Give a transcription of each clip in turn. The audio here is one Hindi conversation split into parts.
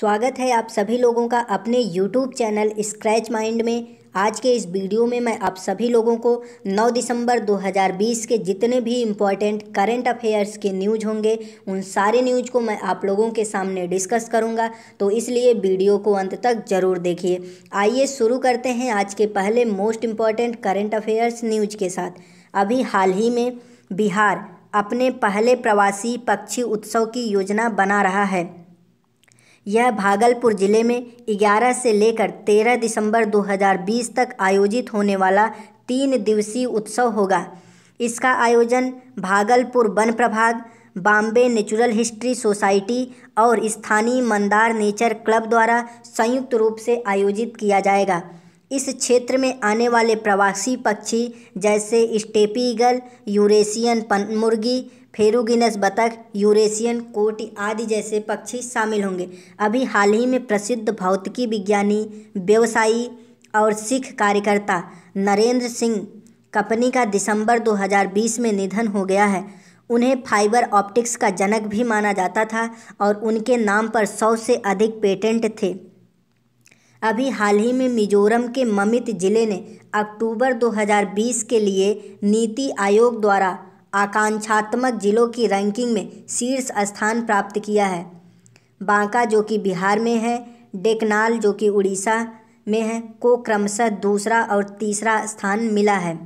स्वागत है आप सभी लोगों का अपने YouTube चैनल स्क्रैच माइंड में आज के इस वीडियो में मैं आप सभी लोगों को 9 दिसंबर 2020 के जितने भी इम्पॉर्टेंट करंट अफेयर्स के न्यूज होंगे उन सारे न्यूज को मैं आप लोगों के सामने डिस्कस करूंगा तो इसलिए वीडियो को अंत तक जरूर देखिए आइए शुरू करते हैं आज के पहले most important current affairs news के साथ अभी हाल ही में बिहार अपने पहले प्रवासी पक्षी उत्सव की योजना बना रहा है यह भागलपुर ज़िले में 11 से लेकर 13 दिसंबर 2020 तक आयोजित होने वाला तीन दिवसीय उत्सव होगा इसका आयोजन भागलपुर वन प्रभाग बॉम्बे नेचुरल हिस्ट्री सोसाइटी और स्थानीय मंदार नेचर क्लब द्वारा संयुक्त रूप से आयोजित किया जाएगा इस क्षेत्र में आने वाले प्रवासी पक्षी जैसे स्टेपीगल यूरेशियन यूरेशियन मुर्गी फेरुगिनस बतख यूरेशियन कोट आदि जैसे पक्षी शामिल होंगे अभी हाल ही में प्रसिद्ध भौतिकी विज्ञानी व्यवसायी और सिख कार्यकर्ता नरेंद्र सिंह कंपनी का दिसंबर 2020 में निधन हो गया है उन्हें फाइबर ऑप्टिक्स का जनक भी माना जाता था और उनके नाम पर सौ से अधिक पेटेंट थे अभी हाल ही में मिजोरम के ममित जिले ने अक्टूबर 2020 के लिए नीति आयोग द्वारा आकांक्षात्मक जिलों की रैंकिंग में शीर्ष स्थान प्राप्त किया है बांका जो कि बिहार में है डेकनाल जो कि उड़ीसा में है को क्रमशः दूसरा और तीसरा स्थान मिला है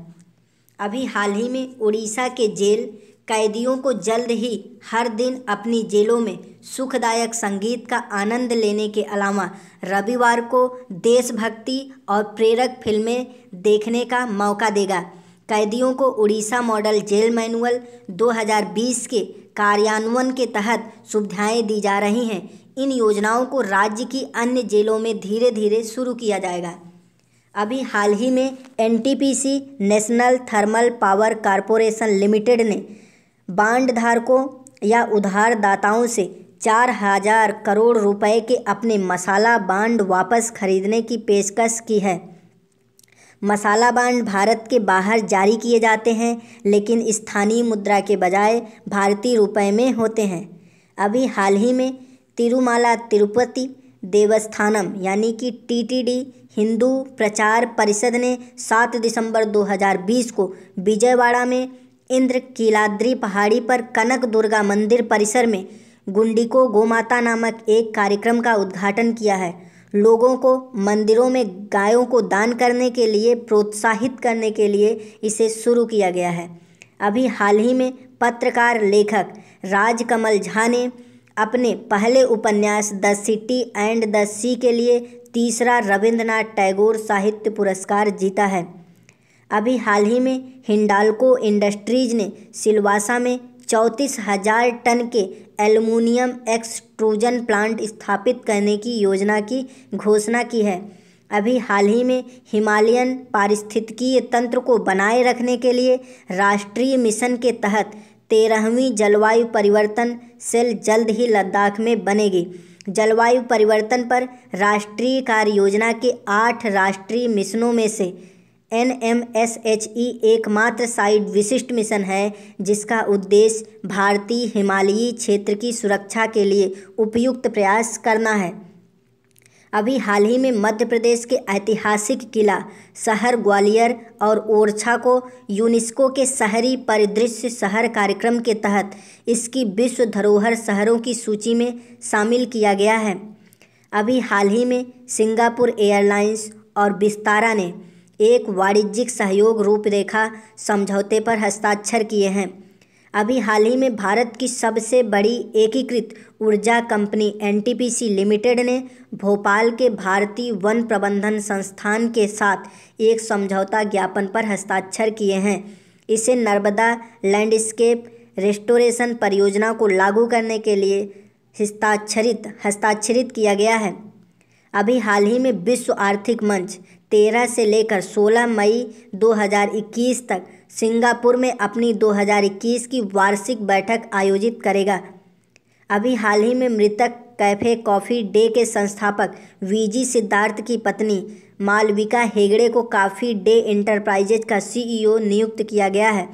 अभी हाल ही में उड़ीसा के जेल कैदियों को जल्द ही हर दिन अपनी जेलों में सुखदायक संगीत का आनंद लेने के अलावा रविवार को देशभक्ति और प्रेरक फिल्में देखने का मौका देगा कैदियों को उड़ीसा मॉडल जेल मैनुअल 2020 के कार्यान्वयन के तहत सुविधाएं दी जा रही हैं इन योजनाओं को राज्य की अन्य जेलों में धीरे धीरे शुरू किया जाएगा अभी हाल ही में NTPC national thermal power corporation limited ने बांड धारकों या उधारदाताओं से चार हजार करोड़ रुपए के अपने मसाला बांड वापस खरीदने की पेशकश की है मसाला बांड भारत के बाहर जारी किए जाते हैं लेकिन स्थानीय मुद्रा के बजाय भारतीय रुपए में होते हैं अभी हाल ही में तिरुमाला तिरुपति देवस्थानम यानी कि टीटीडी हिंदू प्रचार परिषद ने 7 दिसंबर 2020 को विजयवाड़ा में इंद्र किलाद्री पहाड़ी पर कनक दुर्गा मंदिर परिसर में गुंडिको गोमाता नामक एक कार्यक्रम का उद्घाटन किया है लोगों को मंदिरों में गायों को दान करने के लिए प्रोत्साहित करने के लिए इसे शुरू किया गया है अभी हाल ही में पत्रकार लेखक राजकमल झा ने अपने पहले उपन्यास the city and the sea के लिए तीसरा रविंद्रनाथ टैगोर साहित्य पुरस्कार जीता है अभी हाल ही में हिंडाल्को इंडस्ट्रीज ने सिलवासा में चौंतीस हजार टन के एल्यूमीनियम एक्सट्रूज़न प्लांट स्थापित करने की योजना की घोषणा की है अभी हाल ही में हिमालयन पारिस्थितिकीय तंत्र को बनाए रखने के लिए राष्ट्रीय मिशन के तहत तेरहवीं जलवायु परिवर्तन सेल जल्द ही लद्दाख में बनेगी जलवायु परिवर्तन पर राष्ट्रीय कार्य योजना के आठ राष्ट्रीय मिशनों में से N M S H E एकमात्र साइड विशिष्ट मिशन है जिसका उद्देश्य भारतीय हिमालयी क्षेत्र की सुरक्षा के लिए उपयुक्त प्रयास करना है अभी हाल ही में मध्य प्रदेश के ऐतिहासिक किला शहर ग्वालियर और ओरछा को यूनेस्को के शहरी परिदृश्य शहर कार्यक्रम के तहत इसकी विश्व धरोहर शहरों की सूची में शामिल किया गया है अभी हाल ही में सिंगापुर एयरलाइंस और विस्तारा ने एक वाणिज्यिक सहयोग रूपरेखा समझौते पर हस्ताक्षर किए हैं अभी हाल ही में भारत की सबसे बड़ी एकीकृत ऊर्जा कंपनी एनटीपीसी लिमिटेड ने भोपाल के भारतीय वन प्रबंधन संस्थान के साथ एक समझौता ज्ञापन पर हस्ताक्षर किए हैं इसे नर्मदा लैंडस्केप रेस्टोरेशन परियोजना को लागू करने के लिए हस्ताक्षरित हस्ताक्षरित किया गया है अभी हाल ही में विश्व आर्थिक मंच तेरह से लेकर सोलह मई 2021 तक सिंगापुर में अपनी 2021 की वार्षिक बैठक आयोजित करेगा अभी हाल ही में मृतक कैफे कॉफ़ी डे के संस्थापक वीजी सिद्धार्थ की पत्नी मालविका हेगड़े को कॉफ़ी डे इंटरप्राइजेज का सीईओ नियुक्त किया गया है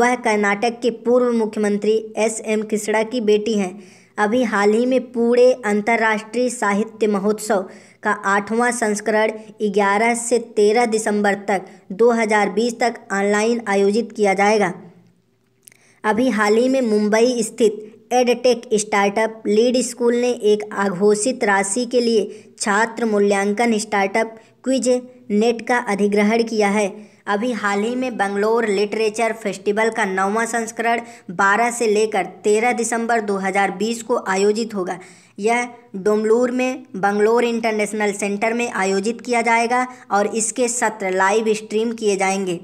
वह कर्नाटक के पूर्व मुख्यमंत्री एस एम किसड़ा की बेटी हैं अभी हाल ही में पूरे अंतर्राष्ट्रीय साहित्य महोत्सव का आठवां संस्करण 11 से 13 दिसंबर तक 2020 तक ऑनलाइन आयोजित किया जाएगा अभी हाल ही में मुंबई स्थित एडटेक स्टार्टअप लीड स्कूल ने एक आघोषित राशि के लिए छात्र मूल्यांकन स्टार्टअप क्विज नेट का अधिग्रहण किया है अभी हाल ही में बंगलोर लिटरेचर फेस्टिवल का नौवां संस्करण 12 से लेकर 13 दिसंबर 2020 को आयोजित होगा यह डोमलूर में बंगलोर इंटरनेशनल सेंटर में आयोजित किया जाएगा और इसके सत्र लाइव स्ट्रीम किए जाएंगे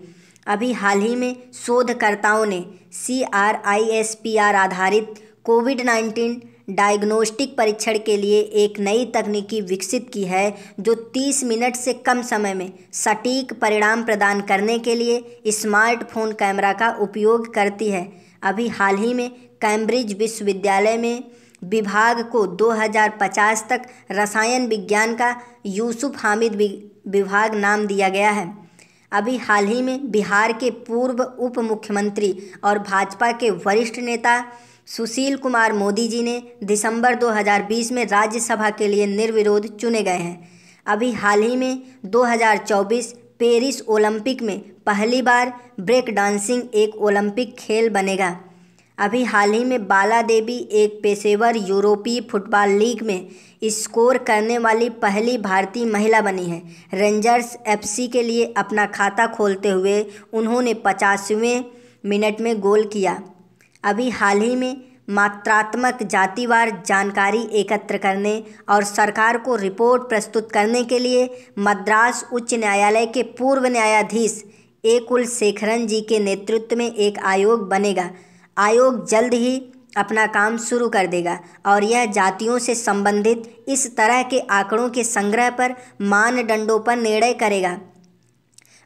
अभी हाल ही में शोधकर्ताओं ने C R I S P R आधारित कोविड नाइन्टीन डायग्नोस्टिक परीक्षण के लिए एक नई तकनीकी विकसित की है जो 30 मिनट से कम समय में सटीक परिणाम प्रदान करने के लिए स्मार्टफोन कैमरा का उपयोग करती है अभी हाल ही में कैम्ब्रिज विश्वविद्यालय में विभाग को 2050 तक रसायन विज्ञान का यूसुफ हामिद विभाग नाम दिया गया है अभी हाल ही में बिहार के पूर्व उप मुख्यमंत्री और भाजपा के वरिष्ठ नेता सुशील कुमार मोदी जी ने दिसंबर 2020 में राज्यसभा के लिए निर्विरोध चुने गए हैं अभी हाल ही में 2024 पेरिस ओलंपिक में पहली बार ब्रेक डांसिंग एक ओलंपिक खेल बनेगा अभी हाल ही में बाला देवी एक पेशेवर यूरोपीय फुटबॉल लीग में स्कोर करने वाली पहली भारतीय महिला बनी है रेंजर्स एफसी के लिए अपना खाता खोलते हुए उन्होंने पचासवें मिनट में गोल किया अभी हाल ही में मात्रात्मक जातिवार जानकारी एकत्र करने और सरकार को रिपोर्ट प्रस्तुत करने के लिए मद्रास उच्च न्यायालय के पूर्व न्यायाधीश ए कुलशेखरन जी के नेतृत्व में एक आयोग बनेगा आयोग जल्द ही अपना काम शुरू कर देगा और यह जातियों से संबंधित इस तरह के आंकड़ों के संग्रह पर मानदंडों पर निर्णय करेगा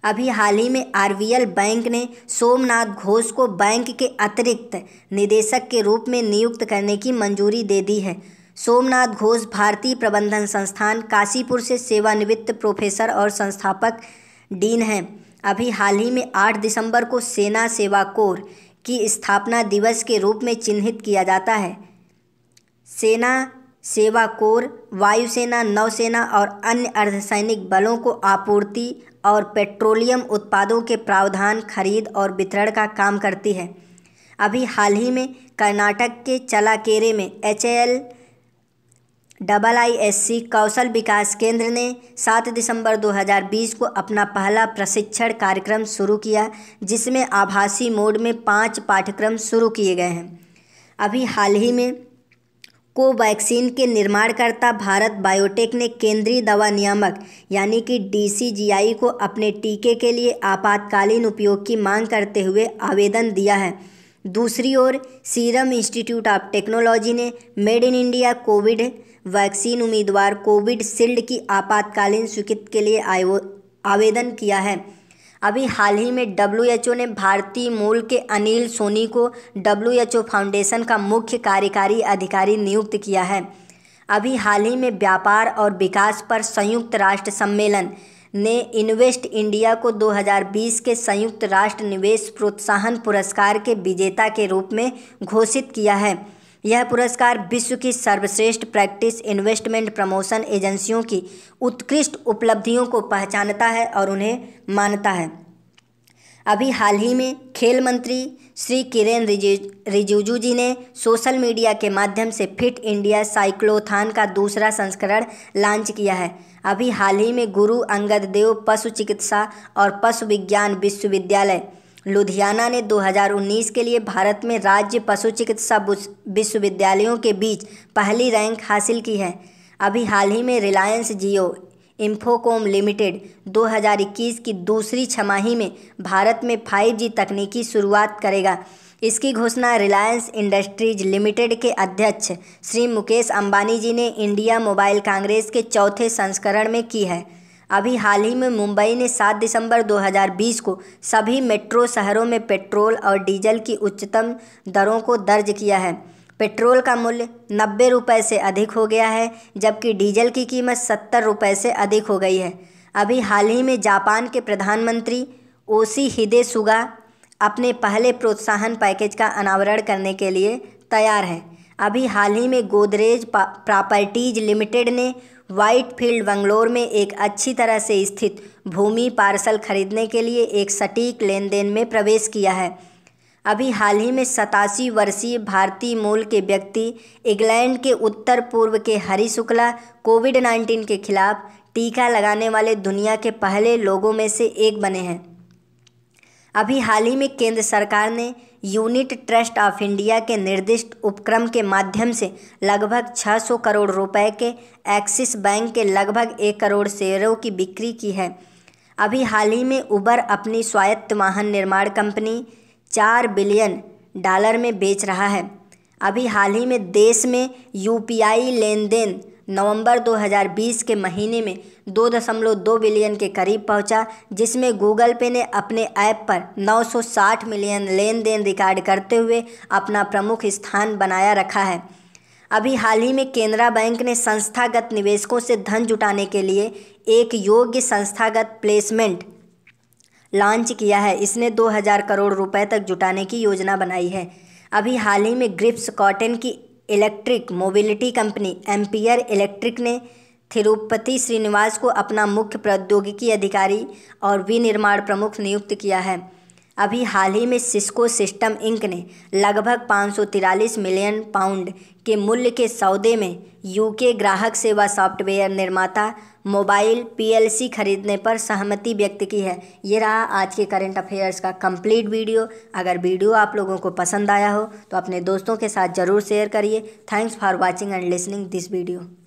अभी हाल ही में आर बैंक ने सोमनाथ घोष को बैंक के अतिरिक्त निदेशक के रूप में नियुक्त करने की मंजूरी दे दी है सोमनाथ घोष भारतीय प्रबंधन संस्थान काशीपुर से सेवानिवृत्त प्रोफेसर और संस्थापक डीन हैं अभी हाल ही में 8 दिसंबर को सेना सेवा कोर की स्थापना दिवस के रूप में चिन्हित किया जाता है सेना सेवा कोर वायुसेना नौसेना और अन्य अर्धसैनिक बलों को आपूर्ति और पेट्रोलियम उत्पादों के प्रावधान खरीद और वितरण का काम करती है अभी हाल ही में कर्नाटक के चलाकेरे में H L double I S C कौशल विकास केंद्र ने 7 दिसंबर 2020 को अपना पहला प्रशिक्षण कार्यक्रम शुरू किया जिसमें आभासी मोड में पांच पाठ्यक्रम शुरू किए गए हैं अभी हाल ही में कोवैक्सीन के निर्माणकर्ता भारत बायोटेक ने केंद्रीय दवा नियामक यानी कि डीसीजीआई को अपने टीके के लिए आपातकालीन उपयोग की मांग करते हुए आवेदन दिया है दूसरी ओर सीरम इंस्टीट्यूट ऑफ टेक्नोलॉजी ने made in India covid vaccine उम्मीदवार कोविड शील्ड की आपातकालीन स्वीकृति के लिए आवेदन किया है अभी हाल ही में डब्ल्यू ने भारतीय मूल के अनिल सोनी को डब्ल्यू फाउंडेशन का मुख्य कार्यकारी अधिकारी नियुक्त किया है अभी हाल ही में व्यापार और विकास पर संयुक्त राष्ट्र सम्मेलन ने इन्वेस्ट इंडिया को 2020 के संयुक्त राष्ट्र निवेश प्रोत्साहन पुरस्कार के विजेता के रूप में घोषित किया है यह पुरस्कार विश्व की सर्वश्रेष्ठ प्रैक्टिस इन्वेस्टमेंट प्रमोशन एजेंसियों की उत्कृष्ट उपलब्धियों को पहचानता है और उन्हें मानता है अभी हाल ही में खेल मंत्री श्री किरेन रिजिजू जी ने सोशल मीडिया के माध्यम से फिट इंडिया साइक्लोथान का दूसरा संस्करण लॉन्च किया है अभी हाल ही में गुरु अंगद देव पशु चिकित्सा और पशु विज्ञान विश्वविद्यालय लुधियाना ने 2019 के लिए भारत में राज्य पशु चिकित्सा विश्वविद्यालयों के बीच पहली रैंक हासिल की है अभी हाल ही में रिलायंस जियो इंफोकॉम लिमिटेड 2021 की दूसरी छमाही में भारत में 5G तकनीकी शुरुआत करेगा इसकी घोषणा रिलायंस इंडस्ट्रीज लिमिटेड के अध्यक्ष श्री मुकेश अंबानी जी ने इंडिया मोबाइल कांग्रेस के चौथे संस्करण में की है अभी हाल ही में मुंबई ने 7 दिसंबर 2020 को सभी मेट्रो शहरों में पेट्रोल और डीजल की उच्चतम दरों को दर्ज किया है पेट्रोल का मूल्य नब्बे रुपये से अधिक हो गया है जबकि डीजल की कीमत सत्तर रुपये से अधिक हो गई है अभी हाल ही में जापान के प्रधानमंत्री ओसी हिदे सुगा अपने पहले प्रोत्साहन पैकेज का अनावरण करने के लिए तैयार है अभी हाल ही में गोदरेज प्रॉपर्टीज लिमिटेड ने वाइट फील्ड बंगलोर में एक अच्छी तरह से स्थित भूमि पार्सल खरीदने के लिए एक सटीक लेन देन में प्रवेश किया है अभी हाल ही में सतासी वर्षीय भारतीय मूल के व्यक्ति इंग्लैंड के उत्तर पूर्व के हरि शुक्ला कोविड नाइन्टीन के खिलाफ टीका लगाने वाले दुनिया के पहले लोगों में से एक बने हैं अभी हाल ही में केंद्र सरकार ने यूनिट ट्रस्ट ऑफ इंडिया के निर्दिष्ट उपक्रम के माध्यम से लगभग 600 करोड़ रुपए के एक्सिस बैंक के लगभग एक करोड़ शेयरों की बिक्री की है अभी हाल ही में उबर अपनी स्वायत्त वाहन निर्माण कंपनी चार बिलियन डॉलर में बेच रहा है अभी हाल ही में देश में यूपीआई लेन देन नवंबर 2020 के महीने में 2.2 बिलियन के करीब पहुंचा जिसमें गूगल पे ने अपने ऐप पर 960 मिलियन लेन देन रिकॉर्ड करते हुए अपना प्रमुख स्थान बनाया रखा है अभी हाल ही में केनरा बैंक ने संस्थागत निवेशकों से धन जुटाने के लिए एक योग्य संस्थागत प्लेसमेंट लॉन्च किया है इसने 2000 करोड़ रुपए तक जुटाने की योजना बनाई है अभी हाल ही में ग्रिप्स कॉटन की electric mobility company Ampere electric ने थिरुपति श्रीनिवास को अपना मुख्य प्रौद्योगिकी अधिकारी और विनिर्माण प्रमुख नियुक्त किया है अभी हाल ही में सिस्को सिस्टम इंक ने लगभग पाँच मिलियन पाउंड के मूल्य के सौदे में यूके ग्राहक सेवा सॉफ्टवेयर निर्माता मोबाइल पीएलसी खरीदने पर सहमति व्यक्त की है ये रहा आज के करंट अफेयर्स का कंप्लीट वीडियो अगर वीडियो आप लोगों को पसंद आया हो तो अपने दोस्तों के साथ ज़रूर शेयर करिए thanks for watching and listening this video